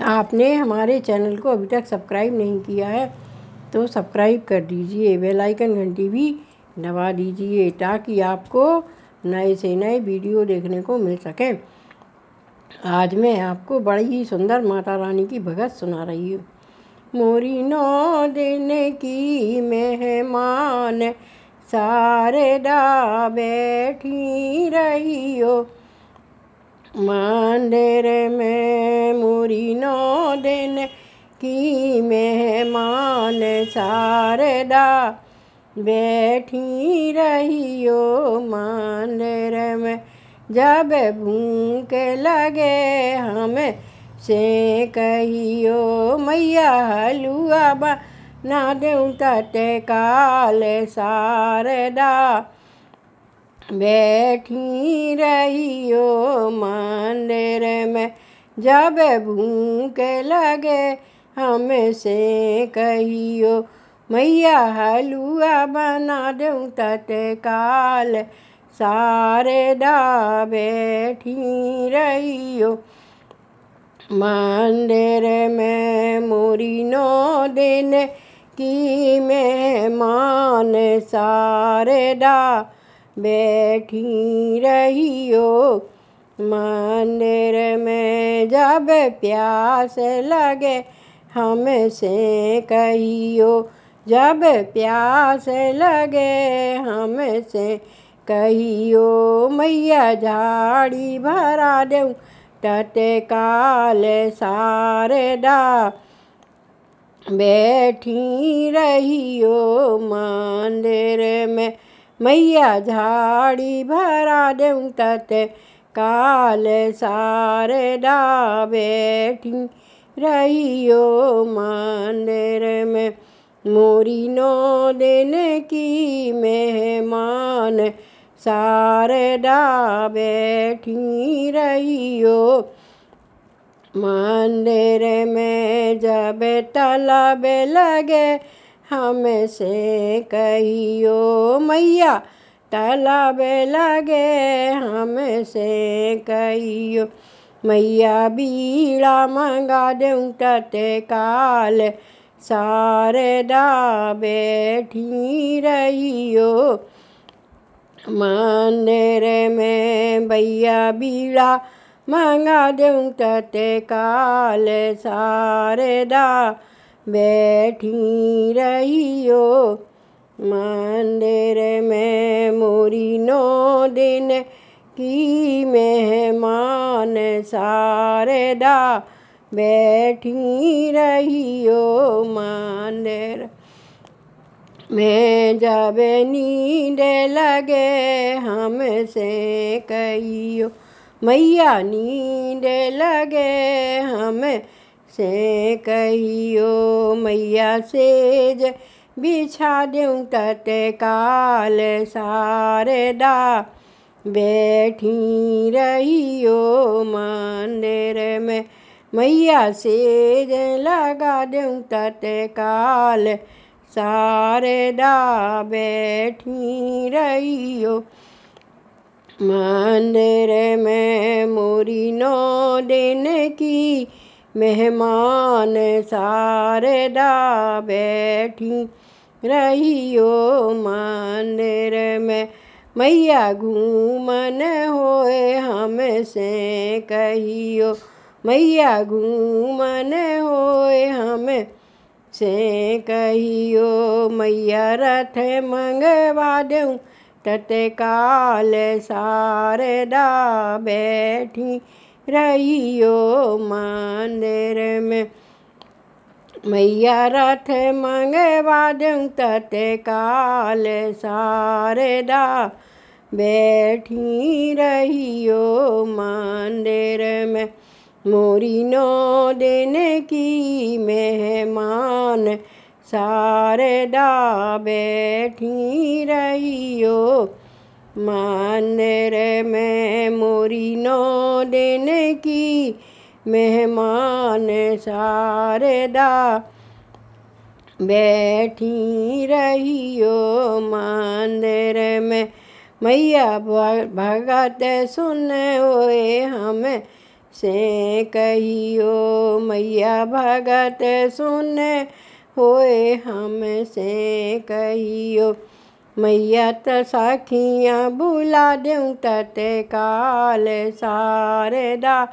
आपने हमारे चैनल को अभी तक सब्सक्राइब नहीं किया है तो सब्सक्राइब कर दीजिए बेल आइकन घंटी भी दबा दीजिए ताकि आपको नए से नए वीडियो देखने को मिल सकें आज मैं आपको बड़ी ही सुंदर माता रानी की भगत सुना रही हूँ मोरी नौ दिन की मेहमान सारे डा बैठी रही हो मंदिर की मेहमान सारदा बैठी रहियो मंदिर में जब भूख लगे हमें से कहियो मैया हलुआ बा ना तटे काल सारदा बैठी रहियो मंदिर में जब भूख लगे हमसे कहियो मैया हलुआ बना दूँ तत्काल दा बैठी रहियो मंदिर में मोरी नो दिन की मेहमान शारदा बैठी रहियो मंदिर में जब प्यास लगे हमसे कहियो जब प्यास लगे हमसे कहियो मैया झाड़ी भरा देऊ तत्काल सारदा बैठी रहियो मंदिर में मैया झाड़ी भरा देऊ तत्काल सारदा बैठी रहियो मंदिर में मोरी नौ दिन की मेहमान सारदा बैठी रहियो मंदिर में जब तलब लगे हमसे कहियो मैया तलब लगे हमसे कहियो मैया बीड़ा मंगा देऊँ तत्काल शारदा बैठी रहियो मंदिर में भैया बीड़ा मंगा देऊँ तत्काल शारदा बैठी रहियो मंदिर में मोरी नौ दिन की मेहमान सारे दा बैठी रहियो मानेर मैं जब नींद लगे हमसे कहियो मैया नींद लगे हम से कहियो मैया सेज बिछा दूँ तत्काल सारदा बैठी रहियो मंदिर में मैया से लगा दूँ तत्काल शारदा बैठी रहियो मंदिर में मोरी नौ दिन की मेहमान शारदा बैठी रहियो मंदिर में मैया घूमन होए हमसे कहियो मैया घूमन होए हम से कहियो मैया रथ मंगवा दऊँ तत्काल सारदा बैठी रहियो मंदिर में मैया रथ मंगवा दूँ तते काल सारदा बैठी रहियो मंदिर में मोरी नौ दिन की मेहमान सारदा बैठी रहियो मंदिर में मोरी नौ दिन की मेहमान सारदा बैठी रहियो मंदिर में मैया भगत सुन ओए हमें से कहियो मैया भगत सुन होए हम से कहियो मैया त साखियाँ बुला दूँ तत्काल काल सारदा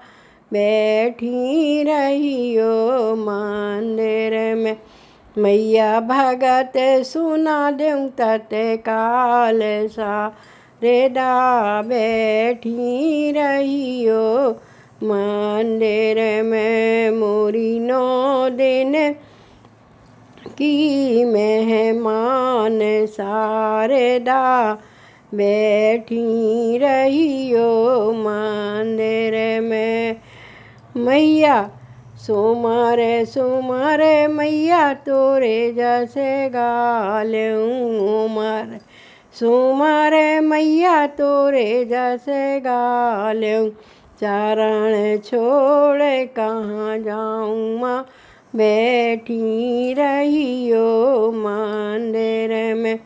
बैठी रहियो मंदिर में मैया भगत सुना दूँ तत काल सा दा बैठी रहियो मंदिर में मोरी नौ दिन की मेहमान सारदा बैठी रहियो मंदिर में मैया सोमारे सोमारे मैया तोरे जैसे गाल उमर सोमारे मैया तोरे जैसे गाल चारण छोड़ कहाँ जाऊँ माँ बैठी रहियो मंदिर में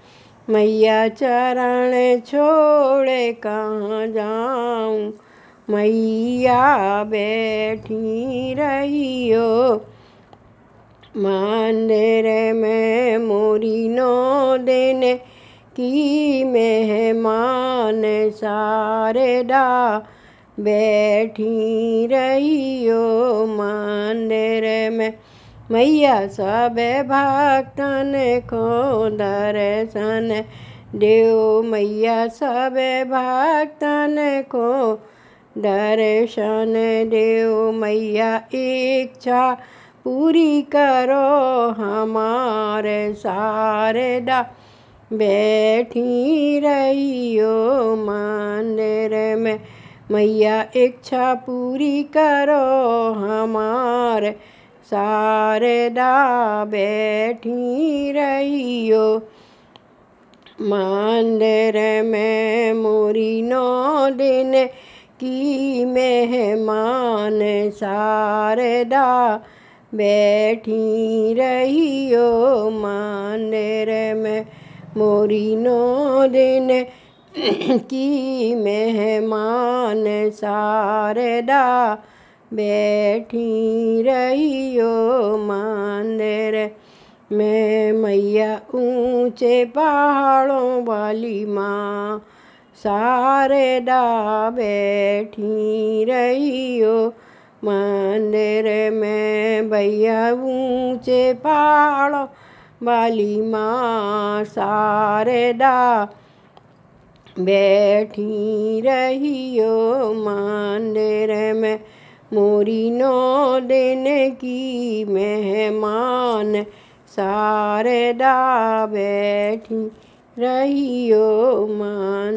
मैया चरण छोड़ कहाँ जाऊँ मैया बैठी रहियो मंदिर में मोरी नो देने की मेहमान सारे डा बैठी रहियो मंदिर में मैया सब भक्तन को दर्शन देव मैया सब भक्तन को दर्शन देव मैया इच्छा पूरी करो हमारे सारदा बैठी रहियो मंदिर में मैया इच्छा पूरी करो हमारे सारदा बैठी रहियो मंदिर में मोरी नौ दिन की मेहमान सारदा बैठी रहियो मंदिर में मोरी नो दिन की मेहमान सारदा बैठी रहियो मंदिर में मैया ऊंचे पहाड़ों वाली माँ सारे डा बैठी रहियो मंदिर में भैया ऊँचे पहाड़ो वाली माँ सारे डा बैठी रहियो मंदिर में मोरी नौ दिन की मेहमान सारे डा बैठी रहियो मान